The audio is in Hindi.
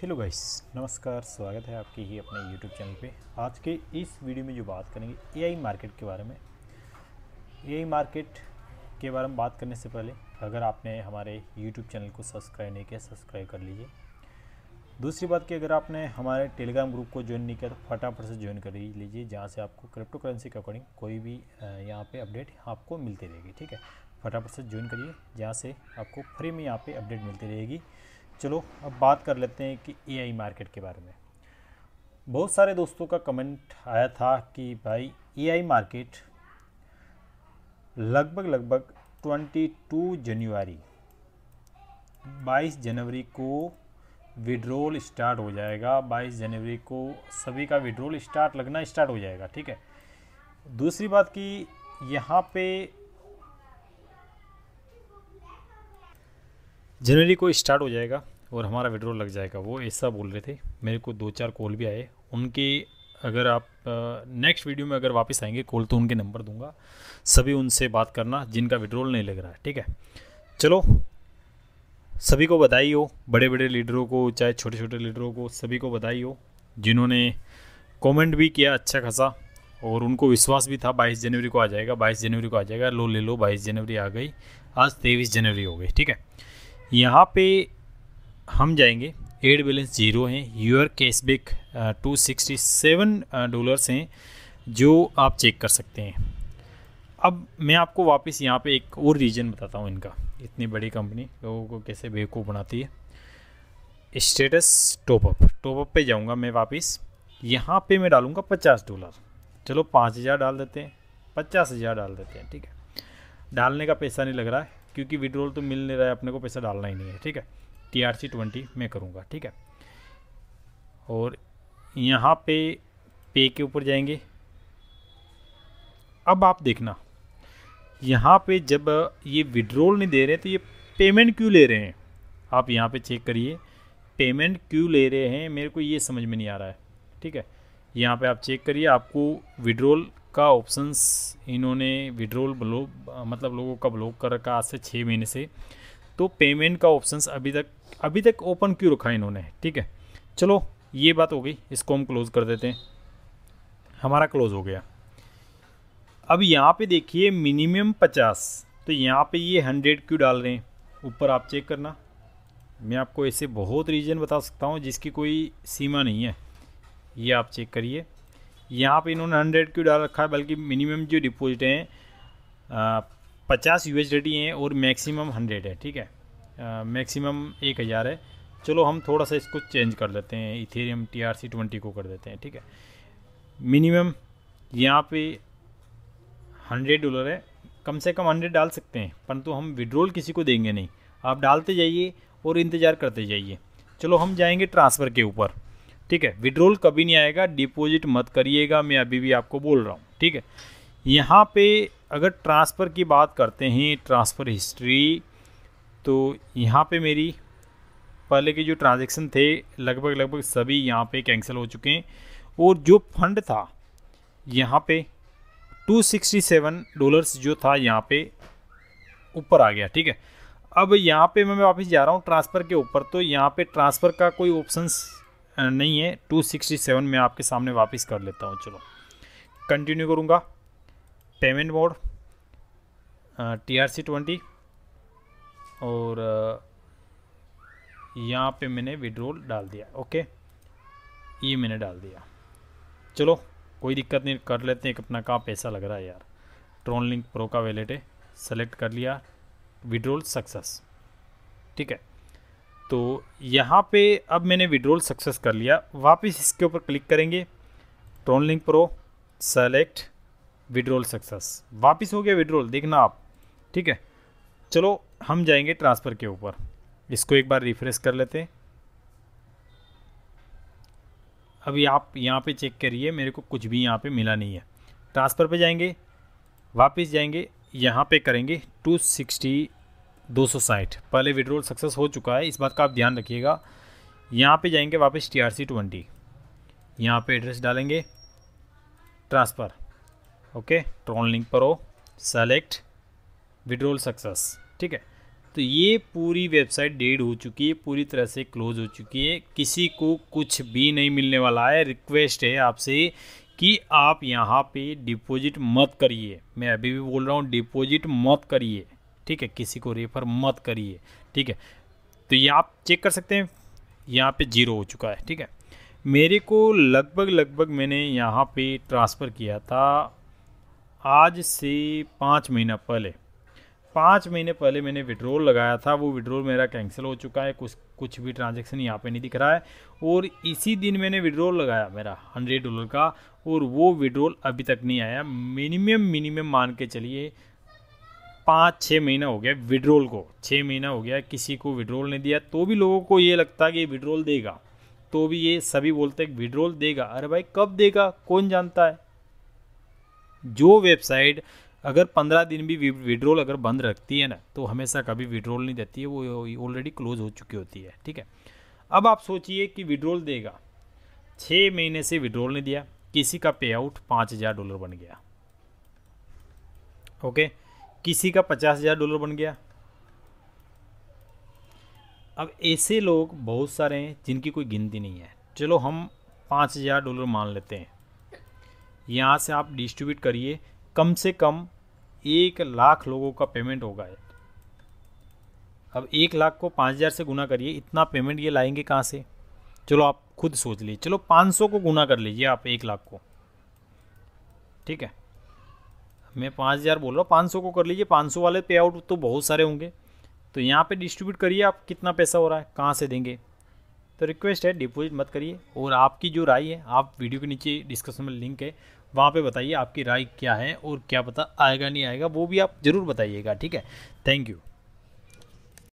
हेलो गाइस नमस्कार स्वागत है आपके ही अपने यूट्यूब चैनल पे आज के इस वीडियो में जो बात करेंगे एआई मार्केट के बारे में एआई मार्केट के बारे में बात करने से पहले अगर आपने हमारे यूट्यूब चैनल को सब्सक्राइब नहीं किया सब्सक्राइब कर लीजिए दूसरी बात कि अगर आपने हमारे टेलीग्राम ग्रुप को ज्वाइन नहीं किया तो फटाफट से ज्वाइन कर लीजिए जहाँ से आपको क्रिप्टो करेंसी के अकॉर्डिंग कोई भी यहाँ पर अपडेट आपको मिलती रहेगी ठीक है फटाफट से ज्वाइन करिए जहाँ से आपको फ्री में यहाँ पर अपडेट मिलती रहेगी चलो अब बात कर लेते हैं कि एआई मार्केट के बारे में बहुत सारे दोस्तों का कमेंट आया था कि भाई एआई मार्केट लगभग लगभग 22 जनवरी 22 जनवरी को विड्रोल स्टार्ट हो जाएगा 22 जनवरी को सभी का विड्रोल स्टार्ट लगना स्टार्ट हो जाएगा ठीक है दूसरी बात कि यहाँ पे जनवरी को स्टार्ट हो जाएगा और हमारा विड्रॉल लग जाएगा वो ऐसा बोल रहे थे मेरे को दो चार कॉल भी आए उनके अगर आप नेक्स्ट वीडियो में अगर वापस आएंगे कॉल तो उनके नंबर दूंगा सभी उनसे बात करना जिनका विड्रॉल नहीं लग रहा है ठीक है चलो सभी को बधाई हो बड़े बड़े लीडरों को चाहे छोटे छोटे लीडरों को सभी को बधाई हो जिन्होंने कमेंट भी किया अच्छा खासा और उनको विश्वास भी था 22 जनवरी को आ जाएगा 22 जनवरी को आ जाएगा लो ले लो 22 जनवरी आ गई आज 23 जनवरी हो गई ठीक है यहाँ पे हम जाएंगे एड बैलेंस जीरो हैं your cashback to sixty seven dollars हैं जो आप चेक कर सकते हैं अब मैं आपको वापस यहाँ पे एक और रीजन बताता हूँ इनका इतनी बड़ी कंपनी लोगों को कैसे बेवकूफ़ बनाती है स्टेटस टॉपअप टॉपअप पे जाऊँगा मैं वापस यहाँ पे मैं डालूँगा पचास डॉलर चलो पाँच हज़ार डाल देते हैं पचास हज़ार डाल देते हैं ठीक है डालने का पैसा नहीं लग रहा है क्योंकि विड्रोल तो मिल नहीं रहा है अपने को पैसा डालना ही नहीं है ठीक है टी आर सी ट्वेंटी में करूँगा ठीक है और यहाँ पे पे के ऊपर जाएंगे अब आप देखना यहाँ पे जब ये विड्रोल नहीं दे रहे तो ये पेमेंट क्यों ले रहे हैं आप यहाँ पे चेक करिए पेमेंट क्यों ले रहे हैं मेरे को ये समझ में नहीं आ रहा है ठीक है यहाँ पे आप चेक करिए आपको विड्रोल का ऑप्शंस इन्होंने विड्रोल ब्लॉक मतलब लोगों का ब्लॉक कर रखा आज से छः महीने से तो पेमेंट का ऑप्शंस अभी तक अभी तक ओपन क्यों रखा है इन्होंने ठीक है चलो ये बात हो गई इसको हम क्लोज़ कर देते हैं हमारा क्लोज़ हो गया अब यहाँ पे देखिए मिनिमम पचास तो यहाँ पे ये हंड्रेड क्यों डाल रहे हैं ऊपर आप चेक करना मैं आपको ऐसे बहुत रीजन बता सकता हूँ जिसकी कोई सीमा नहीं है ये आप चेक करिए यहाँ पे इन्होंने हंड्रेड क्यों डाल रखा है बल्कि मिनिमम जो डिपोजिट हैं पचास यू एच हैं और मैक्सिमम हंड्रेड है ठीक है मैक्सिमम एक हज़ार है चलो हम थोड़ा सा इसको चेंज कर देते हैं Ethereum T R C twenty को कर देते हैं ठीक है मिनिमम यहाँ पे हंड्रेड डॉलर है कम से कम हंड्रेड डाल सकते हैं परंतु हम विड्रोल किसी को देंगे नहीं आप डालते जाइए और इंतज़ार करते जाइए चलो हम जाएंगे ट्रांसफ़र के ऊपर ठीक है विड्रोल कभी नहीं आएगा डिपॉजिट मत करिएगा मैं अभी भी आपको बोल रहा हूँ ठीक है यहाँ पे अगर ट्रांसफ़र की बात करते हैं ट्रांसफ़र हिस्ट्री तो यहाँ पे मेरी पहले के जो ट्रांजेक्शन थे लगभग लगभग सभी यहाँ पे कैंसिल हो चुके हैं और जो फंड था यहाँ पे 267 डॉलर्स जो था यहाँ पे ऊपर आ गया ठीक है अब यहाँ पे मैं वापस जा रहा हूँ ट्रांसफ़र के ऊपर तो यहाँ पे ट्रांसफ़र का कोई ऑप्शंस नहीं है 267 मैं आपके सामने वापस कर लेता हूँ चलो कंटिन्यू करूँगा payment mode T R C twenty और यहाँ पे मैंने विड्रोल डाल दिया ओके ये मैंने डाल दिया चलो कोई दिक्कत नहीं कर लेते हैं अपना कहाँ पैसा लग रहा है यार ट्रोन लिंक प्रो का वैलेट है सेलेक्ट कर लिया विड्रोल सक्सेस ठीक है तो यहाँ पे अब मैंने विड्रोल सक्सेस कर लिया वापस इसके ऊपर क्लिक करेंगे Tron link pro select withdrawal success वापस हो गया विड्रोल देखना आप ठीक है चलो हम जाएंगे ट्रांसफ़र के ऊपर इसको एक बार रिफ्रेश कर लेते अभी आप यहाँ पे चेक करिए मेरे को कुछ भी यहाँ पे मिला नहीं है ट्रांसफ़र पे जाएंगे वापस जाएंगे यहाँ पे करेंगे टू सिक्सटी दो सौ साठ पहले विड्रोल सक्सेस हो चुका है इस बात का आप ध्यान रखिएगा यहाँ पे जाएंगे वापस टी आर सी ट्वेंटी यहाँ पर एड्रेस डालेंगे ट्रांसफ़र ओके ट्रॉन लिंक पर हो सेलेक्ट विड्रोल सक्सेस ठीक है तो ये पूरी वेबसाइट डेड हो चुकी है पूरी तरह से क्लोज हो चुकी है किसी को कुछ भी नहीं मिलने वाला है रिक्वेस्ट है आपसे कि आप यहाँ पे डिपॉजिट मत करिए मैं अभी भी बोल रहा हूँ डिपॉजिट मत करिए ठीक है किसी को रेफर मत करिए ठीक है तो ये आप चेक कर सकते हैं यहाँ पे जीरो हो चुका है ठीक है मेरे को लगभग लगभग मैंने यहाँ पे ट्रांसफ़र किया था आज से पाँच महीना पहले पाँच महीने पहले मैंने विड्रोल लगाया था वो विड्रोल मेरा कैंसिल हो चुका है कुछ कुछ भी ट्रांजेक्शन यहाँ पे नहीं दिख रहा है और इसी दिन मैंने विड्रोल लगाया मेरा हंड्रेड डॉलर का और वो विड्रोल अभी तक नहीं आया मिनिमम मिनिमम मान के चलिए पाँच छः महीना हो गया विड्रोल को छः महीना हो गया किसी को विड्रोल नहीं दिया तो भी लोगों को ये लगता है कि विड्रोल देगा तो भी ये सभी बोलते हैं विड्रोल देगा अरे भाई कब देगा कौन जानता है जो वेबसाइट अगर पंद्रह दिन भी विड्रोल अगर बंद रखती है ना तो हमेशा कभी विड्रोल नहीं देती है वो ऑलरेडी क्लोज हो चुकी होती है ठीक है अब आप सोचिए कि विड्रोल देगा छः महीने से विड्रोल नहीं दिया किसी का पे आउट पाँच हज़ार डॉलर बन गया ओके किसी का पचास हज़ार डॉलर बन गया अब ऐसे लोग बहुत सारे हैं जिनकी कोई गिनती नहीं है चलो हम पाँच हज़ार डॉलर मान लेते हैं यहाँ से आप डिस्ट्रीब्यूट करिए कम से कम एक लाख लोगों का पेमेंट होगा अब एक लाख को पाँच हज़ार से गुना करिए इतना पेमेंट ये लाएंगे कहाँ से चलो आप खुद सोच लीजिए चलो पाँच सौ को गुना कर लीजिए आप एक लाख को ठीक है मैं पाँच हज़ार बोल रहा हूँ पाँच सौ को कर लीजिए पाँच सौ वाले पे आउट तो बहुत सारे होंगे तो यहाँ पे डिस्ट्रीब्यूट करिए आप कितना पैसा हो रहा है कहाँ से देंगे तो रिक्वेस्ट है डिपॉजिट मत करिए और आपकी जो राय है आप वीडियो के नीचे डिस्कशन में लिंक है वहाँ पे बताइए आपकी राय क्या है और क्या पता आएगा नहीं आएगा वो भी आप ज़रूर बताइएगा ठीक है थैंक यू